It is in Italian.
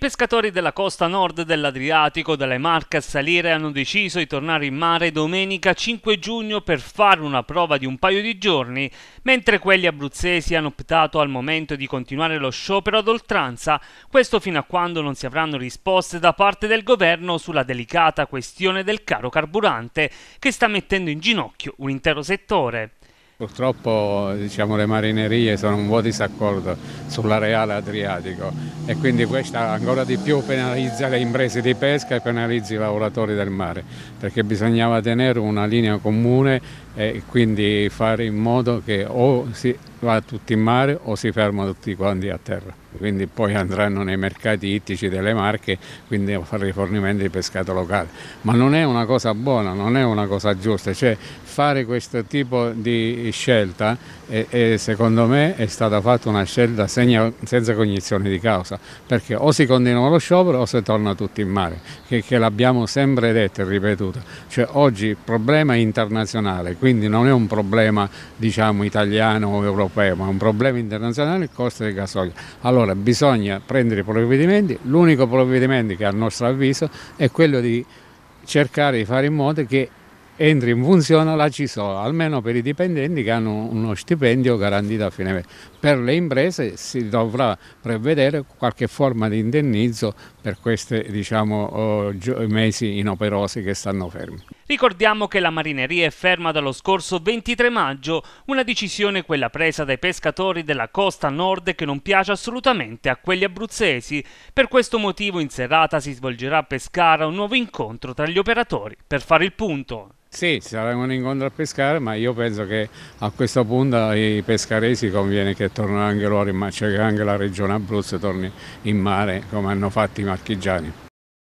I pescatori della costa nord dell'Adriatico, dalle Marche a Salire, hanno deciso di tornare in mare domenica 5 giugno per fare una prova di un paio di giorni, mentre quelli abruzzesi hanno optato al momento di continuare lo sciopero ad oltranza, questo fino a quando non si avranno risposte da parte del governo sulla delicata questione del caro carburante che sta mettendo in ginocchio un intero settore. Purtroppo diciamo, le marinerie sono un po' disaccordo sull'areale adriatico e quindi questa ancora di più penalizza le imprese di pesca e penalizza i lavoratori del mare perché bisognava tenere una linea comune e quindi fare in modo che o si va tutti in mare o si ferma tutti quanti a terra. Quindi poi andranno nei mercati ittici delle Marche, quindi a fare rifornimenti di pescato locale. Ma non è una cosa buona, non è una cosa giusta, cioè fare questo tipo di scelta è, è, secondo me è stata fatta una scelta segna, senza cognizione di causa, perché o si continua lo sciopero o si torna tutti in mare, che, che l'abbiamo sempre detto e ripetuto. Cioè oggi il problema è internazionale, quindi non è un problema diciamo italiano o europeo europeo ma un problema internazionale il costo del gasolio. Allora bisogna prendere provvedimenti, l'unico provvedimento che a nostro avviso è quello di cercare di fare in modo che entri in funzione la CISO, almeno per i dipendenti che hanno uno stipendio garantito a fine mese. Per le imprese si dovrà prevedere qualche forma di indennizzo per questi diciamo, oh, mesi inoperosi che stanno fermi. Ricordiamo che la marineria è ferma dallo scorso 23 maggio, una decisione quella presa dai pescatori della costa nord che non piace assolutamente a quelli abruzzesi. Per questo motivo in serata si svolgerà a Pescara un nuovo incontro tra gli operatori per fare il punto. Sì, sarà un incontro a pescare, ma io penso che a questo punto ai pescaresi conviene che tornino anche loro in mare, cioè che anche la regione Abruzzo torni in mare come hanno fatto i marchigiani.